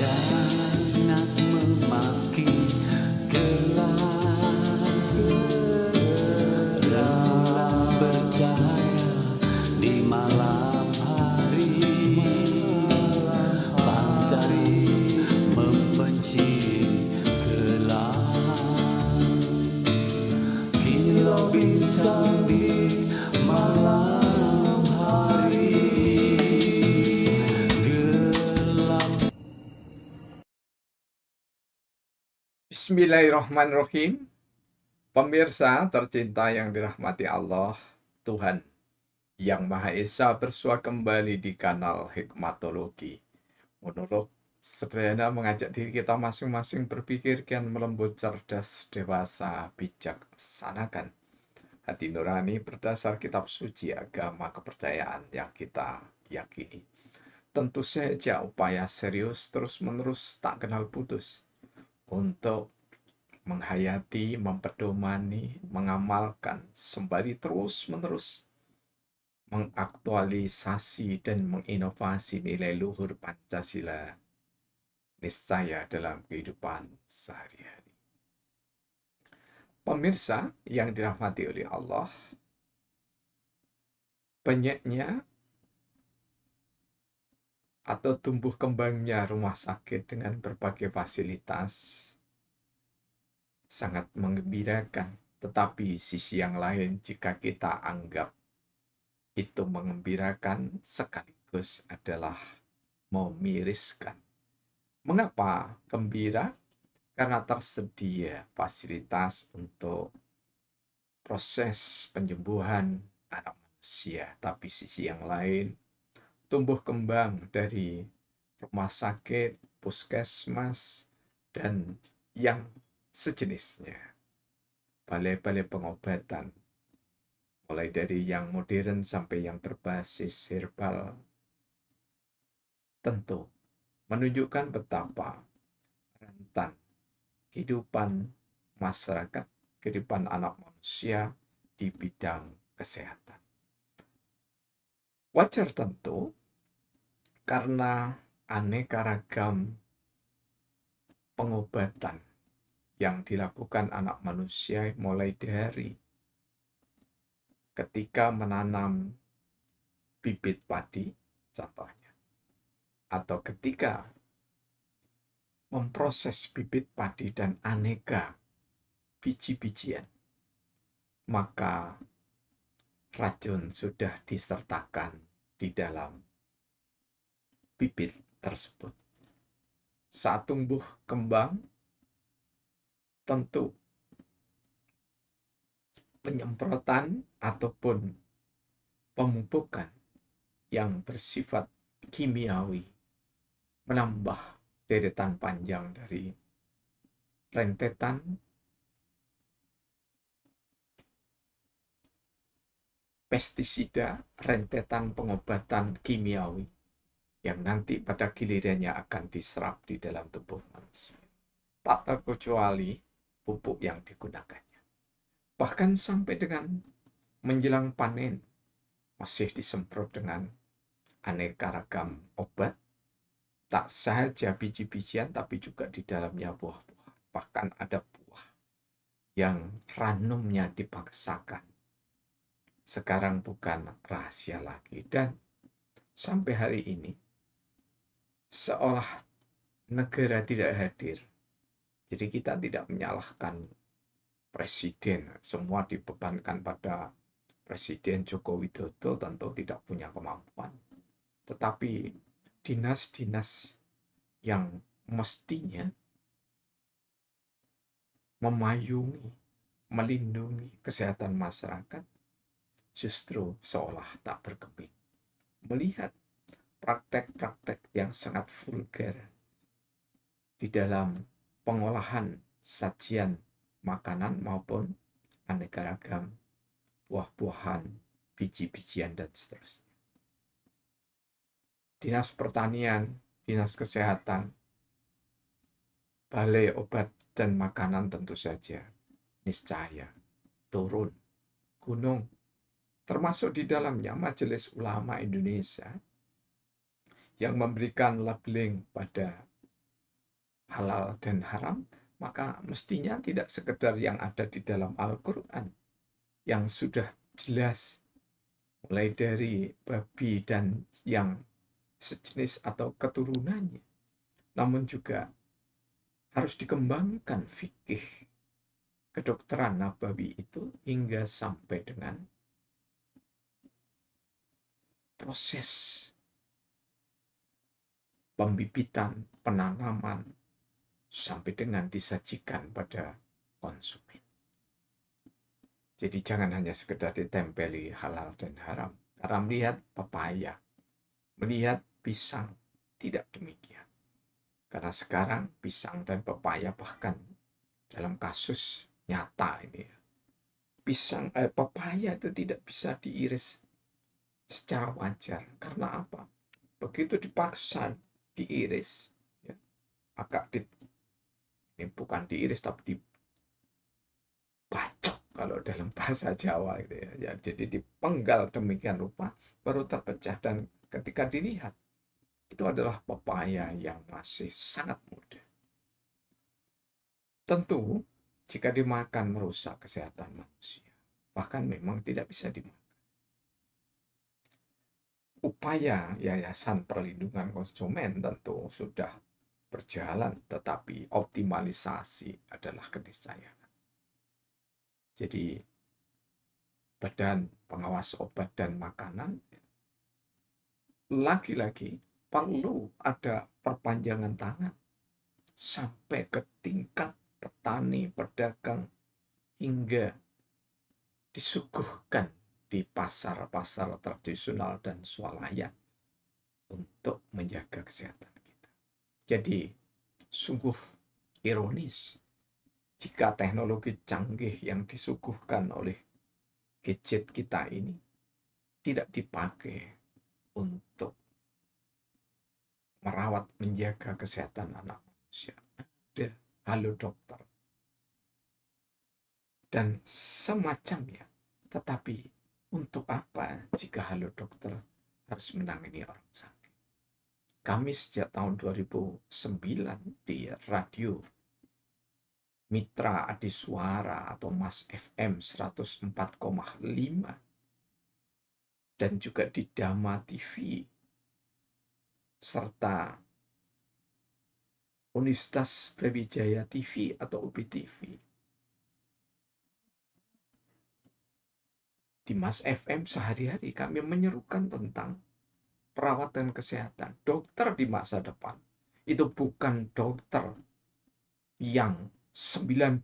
done Bismillahirrahmanirrahim. Pemirsa tercinta yang dirahmati Allah, Tuhan Yang Maha Esa bersua kembali di kanal Hikmatologi. Monolog sederhana mengajak diri kita masing-masing berpikir kian melembut cerdas, dewasa, bijak, sanakan. Hati nurani berdasar kitab suci agama kepercayaan yang kita yakini. Tentu saja upaya serius terus-menerus tak kenal putus untuk menghayati, mempedomani, mengamalkan, sembari terus-menerus mengaktualisasi dan menginovasi nilai luhur Pancasila niscaya dalam kehidupan sehari-hari. Pemirsa yang dirahmati oleh Allah, penyeknya atau tumbuh kembangnya rumah sakit dengan berbagai fasilitas sangat mengembirakan. Tetapi sisi yang lain jika kita anggap itu mengembirakan sekaligus adalah memiriskan. Mengapa gembira? Karena tersedia fasilitas untuk proses penyembuhan anak manusia. Tapi sisi yang lain, tumbuh kembang dari rumah sakit, puskesmas, dan yang sejenisnya. Balai-balai pengobatan, mulai dari yang modern sampai yang berbasis herbal, tentu menunjukkan betapa rentan kehidupan masyarakat, kehidupan anak manusia di bidang kesehatan. Wajar tentu karena aneka ragam pengobatan yang dilakukan anak manusia mulai dari ketika menanam bibit padi, contohnya, atau ketika memproses bibit padi dan aneka biji-bijian, maka racun sudah disertakan di dalam bibit tersebut. Saat tumbuh kembang, tentu penyemprotan ataupun pemupukan yang bersifat kimiawi menambah deretan panjang dari rentetan pestisida, rentetan pengobatan kimiawi yang nanti pada gilirannya akan diserap di dalam tubuh manusia. Tak terkecuali pupuk yang digunakannya. Bahkan sampai dengan menjelang panen, masih disemprot dengan aneka ragam obat, tak saja biji-bijian, tapi juga di dalamnya buah-buah. Bahkan ada buah yang ranumnya dipaksakan. Sekarang bukan rahasia lagi. Dan sampai hari ini, seolah negara tidak hadir jadi kita tidak menyalahkan presiden, semua dibebankan pada Presiden Joko Widodo tentu tidak punya kemampuan. Tetapi dinas-dinas yang mestinya memayungi, melindungi kesehatan masyarakat justru seolah tak berkeping. Melihat praktek-praktek yang sangat vulgar di dalam pengolahan sajian makanan maupun aneka ragam buah-buahan, biji-bijian, dan seterusnya. Dinas Pertanian, Dinas Kesehatan, Balai Obat dan Makanan tentu saja, niscaya, turun, gunung, termasuk di dalamnya Majelis Ulama Indonesia yang memberikan labeling pada halal dan haram, maka mestinya tidak sekedar yang ada di dalam Al-Quran yang sudah jelas mulai dari babi dan yang sejenis atau keturunannya, namun juga harus dikembangkan fikih kedokteran nabawi itu hingga sampai dengan proses pembibitan, penanaman, sampai dengan disajikan pada konsumen. Jadi jangan hanya sekedar ditempeli halal dan haram. Karena melihat pepaya, melihat pisang, tidak demikian. Karena sekarang pisang dan pepaya bahkan dalam kasus nyata ini ya, pisang eh, pepaya itu tidak bisa diiris secara wajar karena apa begitu dipaksa diiris ya, agak di, ini bukan diiris tapi dibacok kalau dalam bahasa Jawa gitu ya. ya jadi dipenggal demikian rupa baru terpecah dan ketika dilihat itu adalah pepaya yang masih sangat muda. Tentu jika dimakan merusak kesehatan manusia. Bahkan memang tidak bisa dimakan. Upaya Yayasan Perlindungan Konsumen tentu sudah berjalan, tetapi optimalisasi adalah keniscayaan. Jadi, badan pengawas obat dan makanan lagi-lagi perlu ada perpanjangan tangan sampai ke tingkat petani, pedagang, hingga disuguhkan di pasar-pasar tradisional dan swalayan untuk menjaga kesehatan. Jadi sungguh ironis jika teknologi canggih yang disuguhkan oleh gadget kita ini tidak dipakai untuk merawat menjaga kesehatan anak manusia. Ada halo dokter dan semacamnya. Tetapi untuk apa jika halo dokter harus menangani orang sakit? kami sejak tahun 2009 di radio Mitra Adi Suara atau Mas FM 104,5 dan juga di Dama TV serta Universitas Brawijaya TV atau UBTV. Di Mas FM sehari-hari kami menyerukan tentang perawatan kesehatan, dokter di masa depan itu bukan dokter yang 90%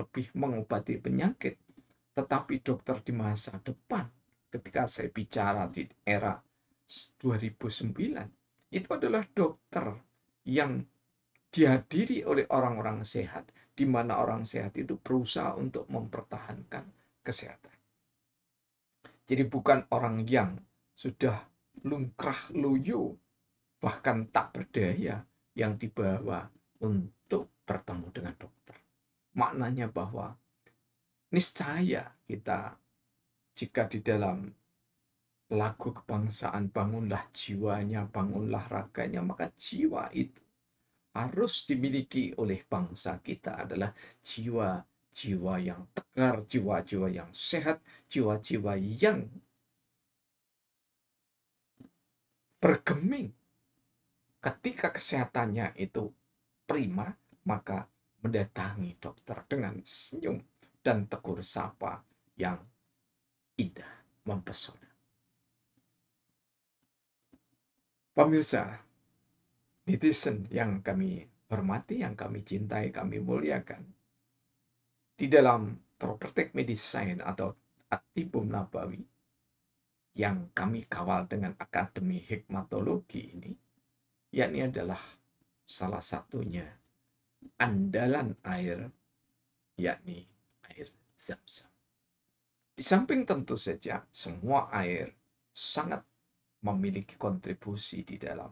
lebih mengobati penyakit, tetapi dokter di masa depan ketika saya bicara di era 2009 itu adalah dokter yang dihadiri oleh orang-orang sehat di mana orang sehat itu berusaha untuk mempertahankan kesehatan. Jadi bukan orang yang sudah lungkrah loyo, bahkan tak berdaya yang dibawa untuk bertemu dengan dokter. Maknanya bahwa niscaya kita jika di dalam lagu kebangsaan bangunlah jiwanya, bangunlah raganya, maka jiwa itu harus dimiliki oleh bangsa kita adalah jiwa-jiwa yang tegar, jiwa-jiwa yang sehat, jiwa-jiwa yang bergeming. Ketika kesehatannya itu prima, maka mendatangi dokter dengan senyum dan tegur sapa yang indah mempesona. Pemirsa, netizen yang kami hormati, yang kami cintai, kami muliakan. Di dalam propertek Medisain atau Atibum Nabawi, yang kami kawal dengan Akademi Hikmatologi ini, yakni adalah salah satunya andalan air, yakni air zam-zam. Di samping tentu saja semua air sangat memiliki kontribusi di dalam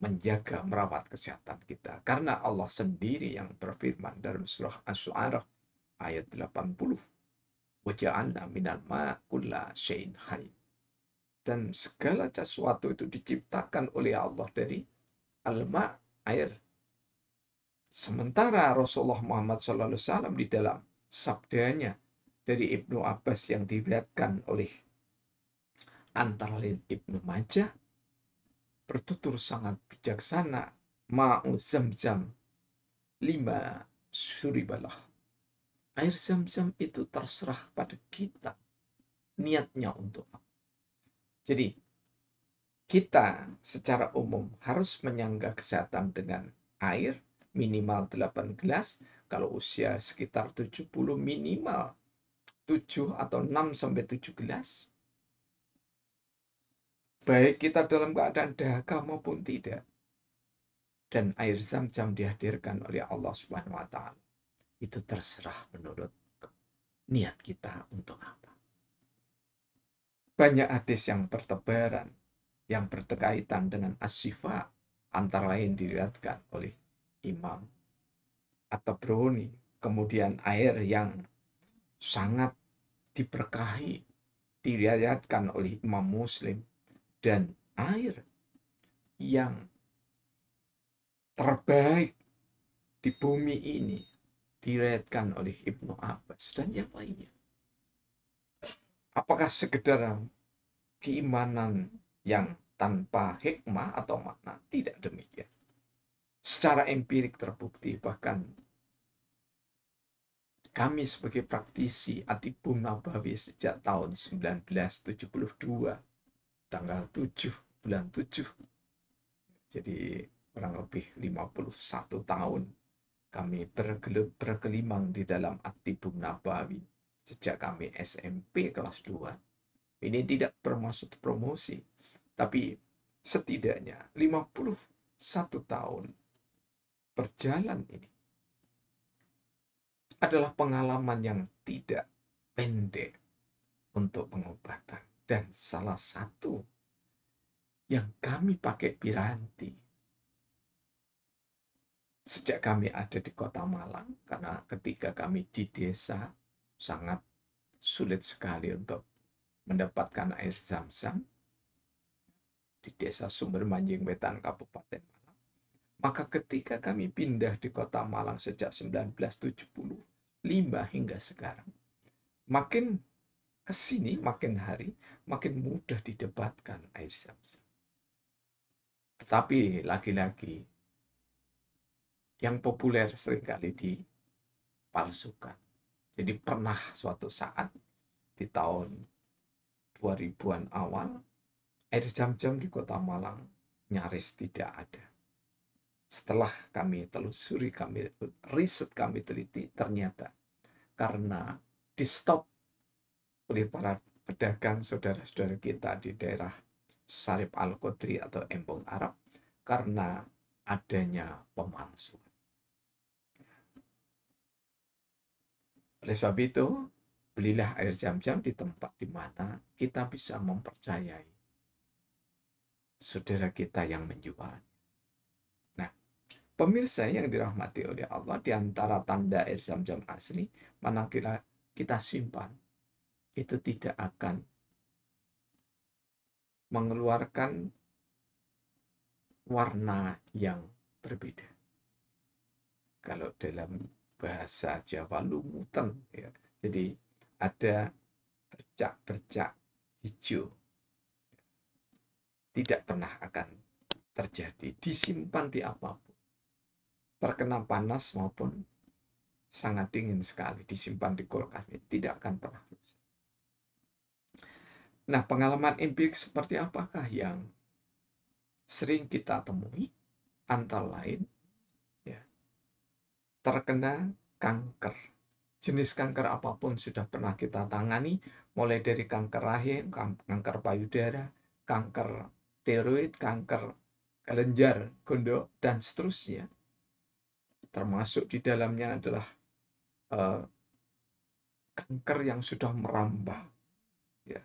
menjaga merawat kesehatan kita karena Allah sendiri yang berfirman dalam surah As-Su'arah ayat 80 minal Dan segala sesuatu itu diciptakan oleh Allah dari alma air. Sementara Rasulullah Muhammad SAW di dalam sabdanya dari Ibnu Abbas yang dilihatkan oleh antara lain Ibnu Majah bertutur sangat bijaksana ma'u zam-zam lima suribalah Air zam-zam itu terserah pada kita. Niatnya untuk apa. Jadi, kita secara umum harus menyangga kesehatan dengan air minimal 8 gelas. Kalau usia sekitar 70 minimal 7 atau 6 sampai 7 gelas. Baik kita dalam keadaan dahaga maupun tidak. Dan air zam-zam dihadirkan oleh Allah Subhanahu wa taala itu terserah menurut niat kita untuk apa. Banyak hadis yang bertebaran, yang berkaitan dengan asyifa, antara lain dilihatkan oleh imam atau broni, kemudian air yang sangat diberkahi, dilihatkan oleh imam muslim, dan air yang terbaik di bumi ini diriatkan oleh Ibnu Abbas dan yang lainnya. Apakah sekedar keimanan yang tanpa hikmah atau makna? Tidak demikian. Secara empirik terbukti bahkan kami sebagai praktisi atibun Nabawi sejak tahun 1972 tanggal 7 bulan 7 jadi kurang lebih 51 tahun kami bergelut berkelimang di dalam Aktibum Nabawi sejak kami SMP kelas 2. Ini tidak bermaksud promosi, tapi setidaknya 51 tahun berjalan ini adalah pengalaman yang tidak pendek untuk pengobatan. Dan salah satu yang kami pakai piranti sejak kami ada di kota Malang, karena ketika kami di desa sangat sulit sekali untuk mendapatkan air zam-zam di desa Sumber Manjing Wetan Kabupaten Malang. Maka ketika kami pindah di kota Malang sejak 1975 hingga sekarang, makin kesini, makin hari, makin mudah didapatkan air zam-zam. Tetapi lagi-lagi yang populer seringkali dipalsukan. Jadi pernah suatu saat di tahun 2000-an awal, air jam-jam di kota Malang nyaris tidak ada. Setelah kami telusuri, kami riset, kami teliti, ternyata karena di stop oleh para pedagang saudara-saudara kita di daerah Sarip al qudri atau Embong Arab karena adanya pemalsuan. Oleh sebab itu, belilah air jam-jam di tempat di mana kita bisa mempercayai saudara kita yang menjual. Nah, pemirsa yang dirahmati oleh Allah di antara tanda air jam-jam asli, mana kita, kita simpan, itu tidak akan mengeluarkan warna yang berbeda. Kalau dalam bahasa Jawa lumutan ya. Jadi ada bercak-bercak hijau. Tidak pernah akan terjadi, disimpan di apapun. Terkena panas maupun sangat dingin sekali, disimpan di kulkas, tidak akan pernah rusak. Nah, pengalaman empirik seperti apakah yang sering kita temui? Antara lain, terkena kanker. Jenis kanker apapun sudah pernah kita tangani, mulai dari kanker rahim, kan, kanker payudara, kanker tiroid, kanker kelenjar, gondok, dan seterusnya. Termasuk di dalamnya adalah uh, kanker yang sudah merambah ya,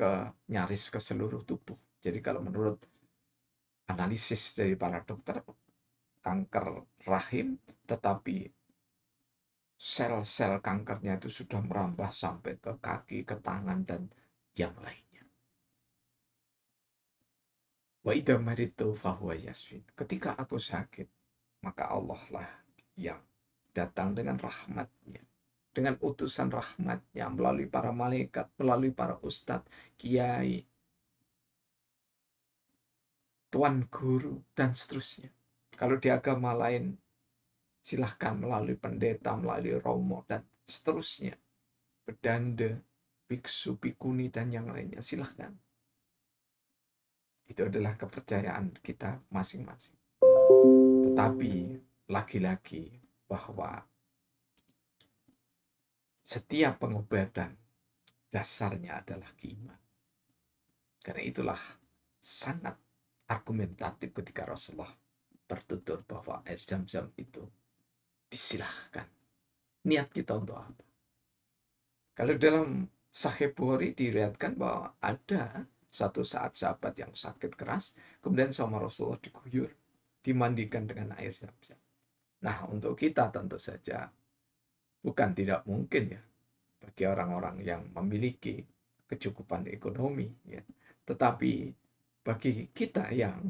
ke nyaris ke seluruh tubuh. Jadi kalau menurut analisis dari para dokter, kanker rahim tetapi sel-sel kankernya itu sudah merambah sampai ke kaki, ke tangan, dan yang lainnya. Ketika aku sakit, maka Allah lah yang datang dengan rahmatnya. Dengan utusan rahmatnya melalui para malaikat, melalui para ustadz, kiai, tuan guru, dan seterusnya. Kalau di agama lain Silahkan melalui pendeta, melalui romo, dan seterusnya. Bedanda, biksu, bikuni, dan yang lainnya. Silahkan. Itu adalah kepercayaan kita masing-masing. Tetapi, lagi-lagi, bahwa setiap pengobatan dasarnya adalah keimanan. Karena itulah sangat argumentatif ketika Rasulullah bertutur bahwa air zam-zam itu disilahkan. Niat kita untuk apa? Kalau dalam Sahih Bukhari diriatkan bahwa ada satu saat sahabat yang sakit keras, kemudian sama Rasulullah diguyur, dimandikan dengan air zam-zam. Nah, untuk kita tentu saja bukan tidak mungkin ya bagi orang-orang yang memiliki kecukupan ekonomi ya. Tetapi bagi kita yang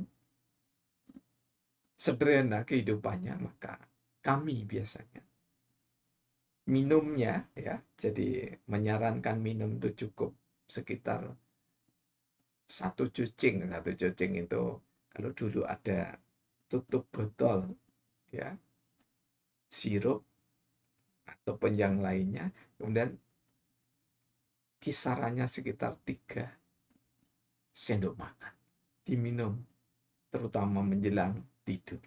sederhana kehidupannya maka kami biasanya. Minumnya ya, jadi menyarankan minum itu cukup sekitar satu cucing, satu cucing itu kalau dulu ada tutup botol ya sirup atau penjang lainnya kemudian kisarannya sekitar tiga sendok makan diminum terutama menjelang tidur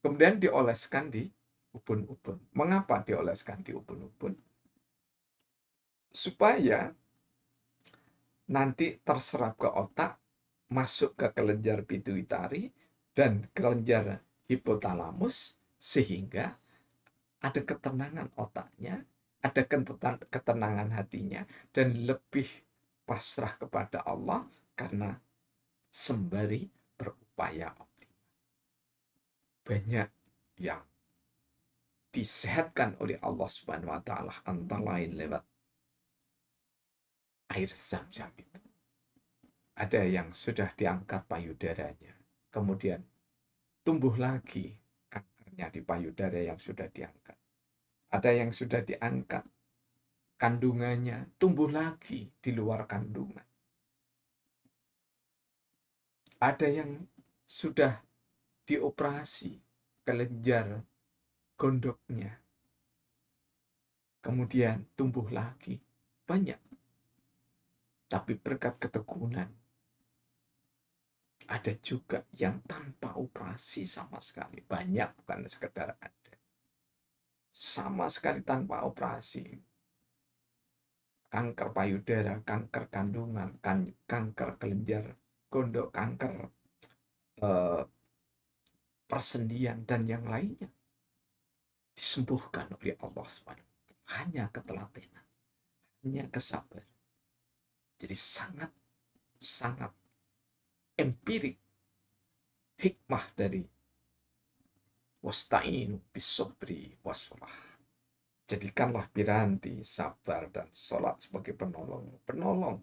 kemudian dioleskan di ubun-ubun. Mengapa dioleskan di ubun-ubun? Supaya nanti terserap ke otak, masuk ke kelenjar pituitari, dan kelenjar hipotalamus, sehingga ada ketenangan otaknya, ada ketenangan hatinya, dan lebih pasrah kepada Allah karena sembari berupaya optimal. Banyak yang disehatkan oleh Allah Subhanahu wa taala antara lain lewat air zam-zam itu. Ada yang sudah diangkat payudaranya, kemudian tumbuh lagi kankernya di payudara yang sudah diangkat. Ada yang sudah diangkat kandungannya tumbuh lagi di luar kandungan. Ada yang sudah dioperasi kelenjar gondoknya. Kemudian tumbuh lagi banyak. Tapi berkat ketekunan, ada juga yang tanpa operasi sama sekali. Banyak bukan sekedar ada. Sama sekali tanpa operasi. Kanker payudara, kanker kandungan, kan kanker kelenjar, gondok, kanker eh, persendian, dan yang lainnya disembuhkan oleh Allah SWT. Hanya ketelatenan, hanya kesabaran. Jadi sangat, sangat empirik hikmah dari wasta'inu bisobri wasolah. Jadikanlah piranti, sabar, dan sholat sebagai penolong. Penolong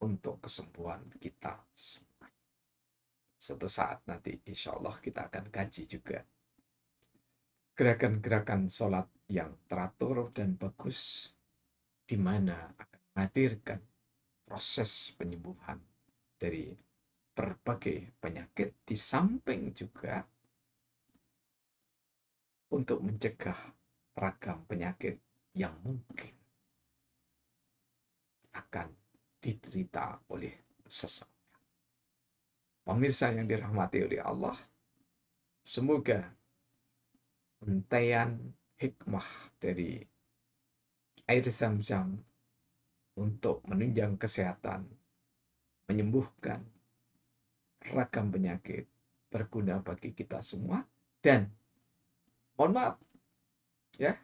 untuk kesembuhan kita semua. Suatu saat nanti insya Allah kita akan kaji juga gerakan-gerakan sholat yang teratur dan bagus, di mana akan menghadirkan proses penyembuhan dari berbagai penyakit, di samping juga untuk mencegah ragam penyakit yang mungkin akan diterita oleh seseorang. Pemirsa yang dirahmati oleh Allah, semoga untaian hikmah dari air zam-zam untuk menunjang kesehatan, menyembuhkan ragam penyakit berguna bagi kita semua dan mohon maaf ya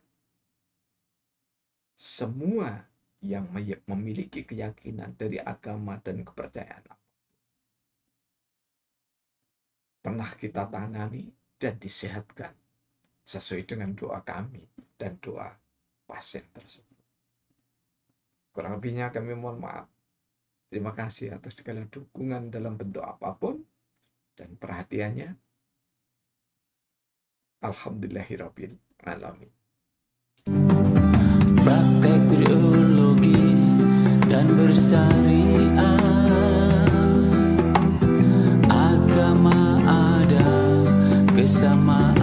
semua yang memiliki keyakinan dari agama dan kepercayaan pernah kita tangani dan disehatkan sesuai dengan doa kami dan doa pasien tersebut. Kurang lebihnya kami mohon maaf. Terima kasih atas segala dukungan dalam bentuk apapun dan perhatiannya. Alhamdulillahirabbil alamin. Praktek biologi dan bersyariah Agama ada kesamaan